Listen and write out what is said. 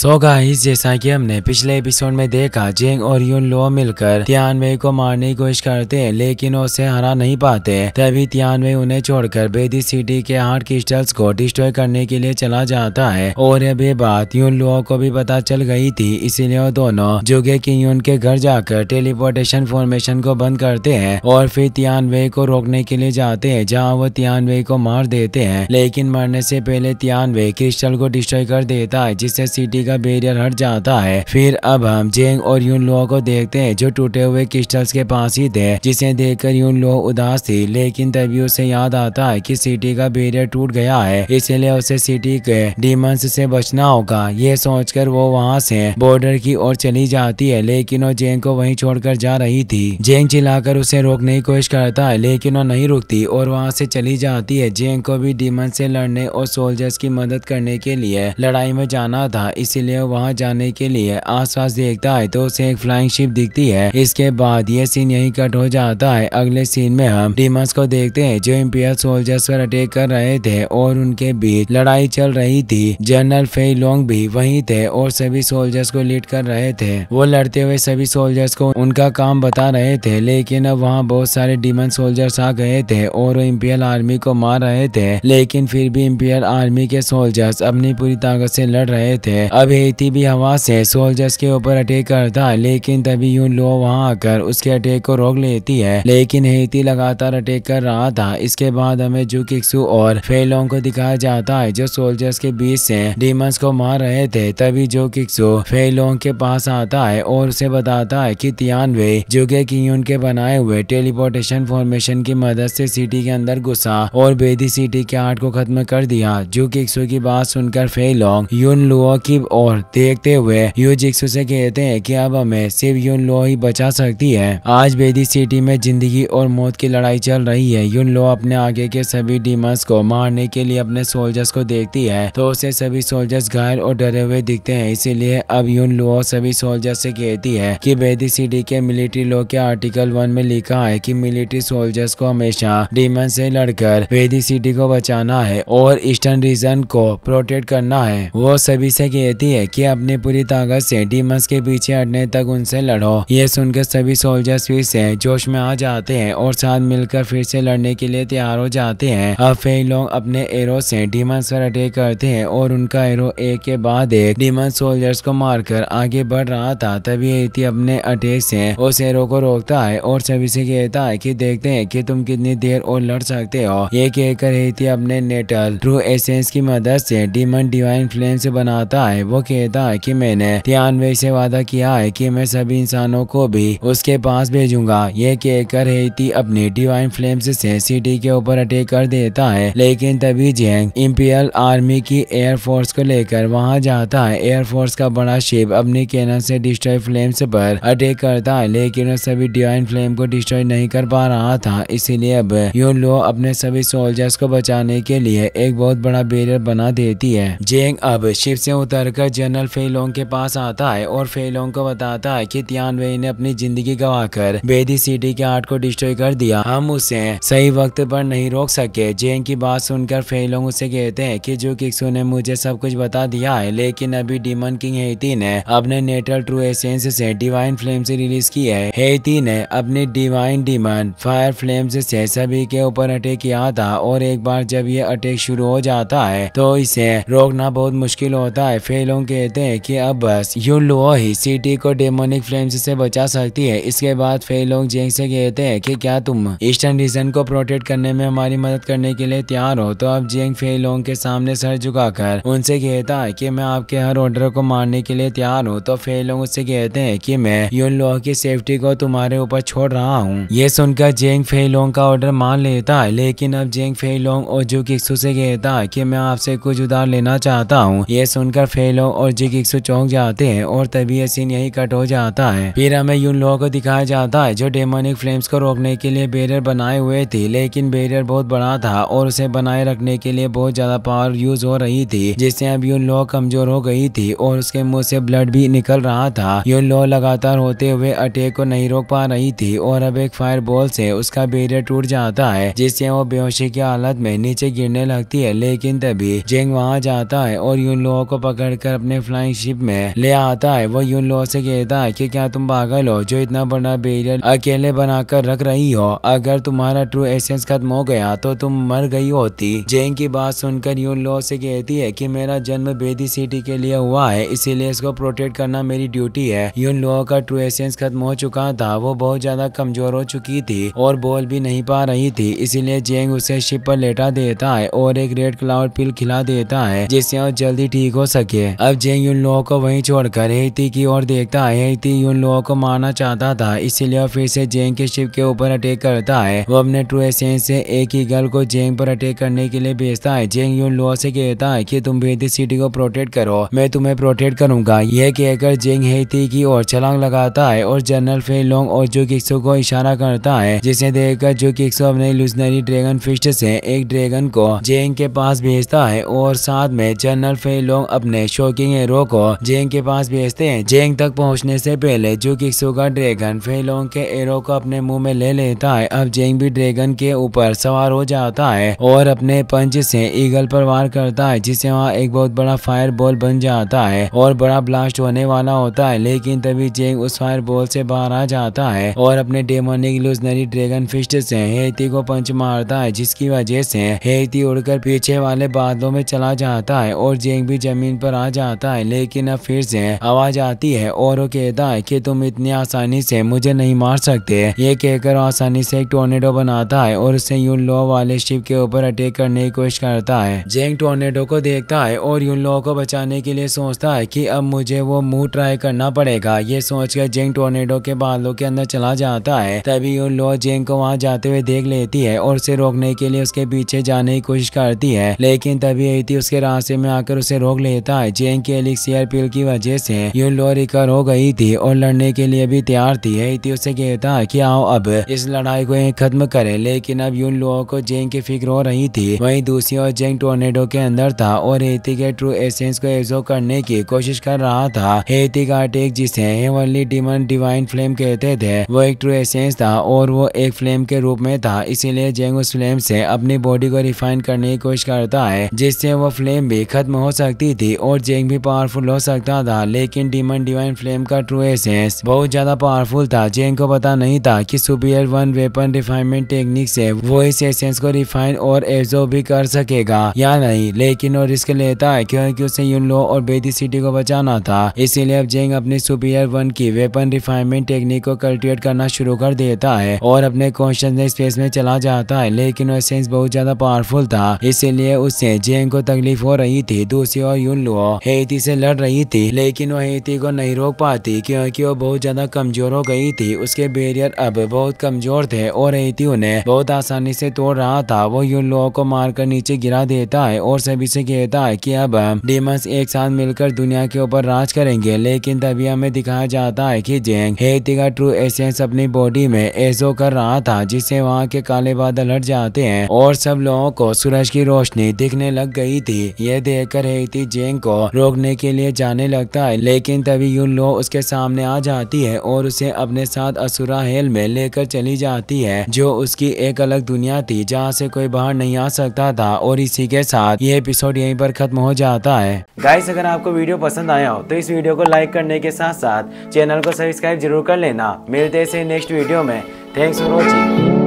so guys जैसा कि हमने पिछले एपिसोड में देखा जेंग और यून लो मिलकर तियानवे को मारने की कोशिश करते हैं लेकिन उसे हरा नहीं पाते तभी तियानवे उन्हें छोड़कर बेदी सिटी के हार्ट क्रिस्टल्स को डिस्ट्रॉय करने के लिए चला जाता है और अब ये बात यून लो को भी पता चल गई थी इसीलिए वो दोनों जुगे की यून के घर जाकर टेलीपोर्टेशन फॉर्मेशन को बंद करते हैं और फिर तियानवे को रोकने के लिए जाते हैं जहाँ वो तियानवे को मार देते हैं लेकिन मरने से पहले तियानवे क्रिस्टल को डिस्ट्रॉय कर देता है जिससे सिटी का बैरियर हट जाता है फिर अब हम जेंग और यून लोगों को देखते हैं जो टूटे हुए क्रिस्टल्स के पास ही थे जिसे देखकर यून लोग उदास थी लेकिन तभी उसे याद आता है कि सिटी का बैरियर टूट गया है इसलिए उसे सिटी के डीमंस से बचना होगा ये सोचकर वो वहाँ से बॉर्डर की ओर चली जाती है लेकिन वो जेंग को छोड़ छोड़कर जा रही थी जेंग चिल्लाकर उसे रोकने की कोशिश करता है लेकिन वो नहीं रुकती और वहाँ से चली जाती है जेंग को भी डीमन से लड़ने और सोल्जर्स की मदद करने के लिए लड़ाई में जाना था इसी इसीलिए वहाँ जाने के लिए आसपास देखता है तो उसे एक फ्लाइंग शिप दिखती है इसके बाद ये सीन यही कट हो जाता है अगले सीन में हम डिमस को देखते हैं जो इम्पियर सोल्जर्स पर अटैक कर रहे थे और उनके बीच लड़ाई चल रही थी जनरल फेई लोंग भी वही थे और सभी सोल्जर्स को लीड कर रहे थे वो लड़ते हुए सभी सोल्जर्स को उनका काम बता रहे थे लेकिन अब वहाँ बहुत सारे डिमन सोल्जर्स आ गए थे और वो इम्पियर आर्मी को मार रहे थे लेकिन फिर भी इम्पियर आर्मी के सोल्जर्स अपनी पूरी ताकत से लड़ रहे थे अब तब हेती भी हवा से सोल्जर्स के ऊपर अटैक करता है लेकिन तभी यून लो वहाँ आकर उसके अटैक को रोक लेती है लेकिन हेती लगातार अटैक कर रहा था इसके बाद हमें जू किसु और फेलोंग को दिखाया जाता है जो सोल्जर्स के बीच से डीमंस को मार रहे थे तभी जो किसु फेलोंग के पास आता है और उसे बताता है की तियानवे जुगे की के बनाए हुए टेलीपोर्टेशन फॉर्मेशन की मदद से सिटी के अंदर घुसा और बेदी सिटी के आर्ट को खत्म कर दिया जू किक्सू की बात सुनकर फेलोंग यून लुओ की और देखते हुए यू जिक्स उसे कहते हैं कि अब हमें सिर्फ यून लो ही बचा सकती है आज बेदी सिटी में जिंदगी और मौत की लड़ाई चल रही है यून लो अपने आगे के सभी डीमंस को मारने के लिए अपने सोल्जर्स को देखती है तो उसे सभी सोल्जर्स घायल और डरे हुए दिखते हैं इसीलिए अब यून लो सभी सोल्जर्स से कहती है कि बेदी सिटी के मिलिट्री लॉ के आर्टिकल वन में लिखा है कि मिलिट्री सोल्जर्स को हमेशा डीमन से लड़कर बेदी सिटी को बचाना है और ईस्टर्न रीजन को प्रोटेक्ट करना है वो सभी से कहती कहती है कि अपनी पूरी ताकत से डीमस के पीछे हटने तक उनसे लड़ो ये सुनकर सभी सोल्जर्स फिर से जोश में आ जाते हैं और साथ मिलकर फिर से लड़ने के लिए तैयार हो जाते हैं अब फेई लोग अपने एरो से डीमस पर अटैक करते हैं और उनका एरो एक के बाद एक डीमस सोल्जर्स को मारकर आगे बढ़ रहा था तभी एती अपने अटैक से उस एरो को रोकता है और सभी से कहता है की देखते है की तुम कितनी देर और लड़ सकते हो ये कहकर एती अपने नेटल ट्रू एसेंस की मदद से डीमन डिवाइन फ्लेम से बनाता है वो वो कहता है कि मैंने तियानवे से वादा किया है कि मैं सभी इंसानों को भी उसके पास भेजूंगा ये कहकर हेती अपने डिवाइन फ्लेम से सिटी के ऊपर अटैक कर देता है लेकिन तभी जेंग इम्पीरियल आर्मी की एयरफोर्स को लेकर वहाँ जाता है एयरफोर्स का बड़ा शिप अपने कैनन से डिस्ट्रॉय फ्लेम्स पर अटैक करता है लेकिन सभी डिवाइन फ्लेम को डिस्ट्रॉय नहीं कर पा रहा था इसीलिए अब यू लो अपने सभी सोल्जर्स को बचाने के लिए एक बहुत बड़ा बेरियर बना देती है जेंग अब शिप से उतर कर कर जनरल फेलोंग के पास आता है और फेलोंग को बताता है कि वे ने अपनी जिंदगी गवा कर बेदी सिटी के आर्ट को डिस्ट्रॉय कर दिया हम उसे सही वक्त पर नहीं रोक सके जेंग की बात सुनकर फेलोंग उसे कहते हैं कि जो किक्सू ने मुझे सब कुछ बता दिया है लेकिन अभी डिमन किंग हेती ने अपने नेटल ट्रू एसेंस से डिवाइन फ्लेम से रिलीज की है हेती ने अपने डिवाइन डिमन फायर फ्लेम से सभी के ऊपर अटैक किया था और एक बार जब ये अटैक शुरू हो जाता है तो इसे रोकना बहुत मुश्किल होता है फेल लोग कहते हैं कि अब बस यू लुओ ही सिटी को डेमोनिक फ्लेम्स से बचा सकती है इसके बाद फे लोग जेंग से कहते हैं कि क्या तुम ईस्टर्न रीजन को प्रोटेक्ट करने में हमारी मदद करने के लिए तैयार हो तो अब जेंग फे लोग के सामने सर झुका उनसे कहता है की मैं आपके हर ऑर्डर को मारने के लिए तैयार हूँ तो फे लोग उससे कहते हैं की मैं यून लुओ की सेफ्टी को तुम्हारे ऊपर छोड़ रहा हूँ ये सुनकर जेंग फे लोग का ऑर्डर मान लेता है लेकिन अब जेंग फे लोग और जो किसू से कहता है कि मैं आपसे कुछ उधार लेना चाहता हूँ ये सुनकर फे लोग और जिग एक सौ चौक जाते हैं और तभी यह सीन यही कट हो जाता है फिर हमें यून लोगों को दिखाया जाता है जो डेमोनिक फ्लेम्स को रोकने के लिए बैरियर बनाए हुए थे लेकिन बैरियर बहुत बड़ा था और उसे बनाए रखने के लिए बहुत ज्यादा पावर यूज हो रही थी जिससे अब यून लोह कमजोर हो गई थी और उसके मुंह से ब्लड भी निकल रहा था यून लोह लगातार होते हुए अटैक को नहीं रोक पा रही थी और अब एक फायर बॉल से उसका बैरियर टूट जाता है जिससे वो बेहोशी की हालत में नीचे गिरने लगती है लेकिन तभी जेंग वहाँ जाता है और यून लोगों को पकड़ लेकर अपने फ्लाइंग शिप में ले आता है वो यून लोगों से कहता है कि क्या तुम पागल हो जो इतना बड़ा बेरियर अकेले बनाकर रख रही हो अगर तुम्हारा ट्रू एसेंस खत्म हो गया तो तुम मर गई होती जेंग की बात सुनकर यून लो से कहती है की मेरा जन्म बेदी सिटी के लिए हुआ है इसीलिए इसको प्रोटेक्ट करना मेरी ड्यूटी है यून लोगों का ट्रू एसेंस खत्म हो चुका था वो बहुत ज्यादा कमजोर हो चुकी थी और बोल भी नहीं पा रही थी इसीलिए जेंग उसे शिप पर लेटा देता है और एक रेड क्लाउड पिल खिला देता है जिससे वो जल्दी ठीक हो सके अब जय उन लोगों को वहीं छोड़कर हेती की ओर देखता है हेती उन लोगों को मारना चाहता था इसीलिए फिर से जेंग के शिप के ऊपर अटैक करता है वो अपने ट्रू एसेंस से एक ही गर्ल को जेंग पर अटैक करने के लिए भेजता है जेंग उन लोगों से कहता है की तुम भेदी सिटी को प्रोटेक्ट करो मैं तुम्हें प्रोटेक्ट करूंगा यह कहकर जेंग हेती की ओर छलांग लगाता है और जनरल फे लोंग और जो किक्सो को इशारा करता है जिसे देखकर जो किक्सो अपने लूजनरी ड्रैगन फिस्ट से एक ड्रैगन को जेंग के पास भेजता है और साथ में जनरल फे लोंग अपने शो शोकिंग एरो को जेंग के पास भेजते हैं जेंग तक पहुंचने से पहले जो कि का ड्रैगन फेलोंग के एरो को अपने मुंह में ले लेता है अब जेंग भी ड्रैगन के ऊपर सवार हो जाता है और अपने पंच से ईगल पर वार करता है जिससे वहाँ एक बहुत बड़ा फायर बॉल बन जाता है और बड़ा ब्लास्ट होने वाला होता है लेकिन तभी जेंग उस फायर बॉल से बाहर आ जाता है और अपने डेमोनिक लूजनरी ड्रैगन फिस्ट से हेती को पंच मारता है जिसकी वजह से हेती उड़कर पीछे वाले बादलों में चला जाता है और जेंग भी जमीन पर आ जाता है लेकिन अब फिर से आवाज आती है और वो कहता है कि तुम इतनी आसानी से मुझे नहीं मार सकते ये कहकर आसानी से एक टोर्नेडो बनाता है और उसे यून लो वाले शिप के ऊपर अटैक करने की कोशिश करता है जेंग टोर्नेडो को देखता है और यून लो को बचाने के लिए सोचता है की अब मुझे वो मुंह ट्राई करना पड़ेगा ये सोचकर जेंग टोर्नेडो के बालों के अंदर चला जाता है तभी यून लो जेंग को वहाँ जाते हुए देख लेती है और उसे रोकने के लिए उसके पीछे जाने की कोशिश करती है लेकिन तभी उसके रास्ते में आकर उसे रोक लेता है गैंग के एलिक्सियर पिल की वजह से यून लोरी कर हो गई थी और लड़ने के लिए भी तैयार थी एथी उससे कहता कि आओ अब इस लड़ाई को खत्म करें लेकिन अब यून लोगों को जेंग की फिक्र हो रही थी वहीं दूसरी ओर जेंग टोर्नेडो के अंदर था और हेती के ट्रू एसेंस को एजो करने की कोशिश कर रहा था हेती का अटैक जिसे हेवनली डिमन डिवाइन फ्लेम कहते थे वो एक ट्रू एसेंस था और वो एक फ्लेम के रूप में था इसीलिए जेंग उस फ्लेम से अपनी बॉडी को रिफाइन करने की कोशिश करता है जिससे वो फ्लेम भी खत्म हो सकती थी और जेंग अटैक भी पावरफुल हो सकता था लेकिन डीमन डिवाइन फ्लेम का ट्रू एसेंस बहुत ज्यादा पावरफुल था जेंग को पता नहीं था कि superior one weapon refinement technique से वो इस एसेंस को रिफाइन और एब्जो भी कर सकेगा या नहीं लेकिन वो रिस्क लेता है क्योंकि उसे यूनलो और बेदी सिटी को बचाना था इसीलिए अब जेंग अपने सुपीरियर वन की वेपन रिफाइनमेंट टेक्निक को कल्टिवेट करना शुरू कर देता है और अपने कॉन्शनस स्पेस में चला जाता है लेकिन वो एसेंस बहुत ज्यादा पावरफुल था इसीलिए उससे जेंग को तकलीफ हो रही थी दूसरी यून यूनलो हेती से लड़ रही थी लेकिन वह हेती को नहीं रोक पाती क्योंकि वो बहुत ज्यादा कमजोर हो गई थी उसके बैरियर अब बहुत कमजोर थे और हेती उन्हें बहुत आसानी से तोड़ रहा था वो यून लोगों को मारकर नीचे गिरा देता है और सभी से कहता है की अब डेमस एक साथ मिलकर दुनिया के ऊपर राज करेंगे लेकिन तभी हमें दिखाया जाता है की जेंग हेती का ट्रू एसेंस अपनी बॉडी में ऐसो कर रहा था जिससे वहाँ के काले बादल हट जाते हैं और सब लोगों को सूरज की रोशनी दिखने लग गई थी ये देखकर हेती जेंग को रोकने के लिए जाने लगता है लेकिन तभी यू लो उसके सामने आ जाती है और उसे अपने साथ असुरा हेल में लेकर चली जाती है जो उसकी एक अलग दुनिया थी जहाँ से कोई बाहर नहीं आ सकता था और इसी के साथ ये एपिसोड यहीं पर खत्म हो जाता है गाइस अगर आपको वीडियो पसंद आया हो तो इस वीडियो को लाइक करने के साथ साथ चैनल को सब्सक्राइब जरूर कर लेना मिलते हैं नेक्स्ट वीडियो में थैंक्स फॉर वॉचिंग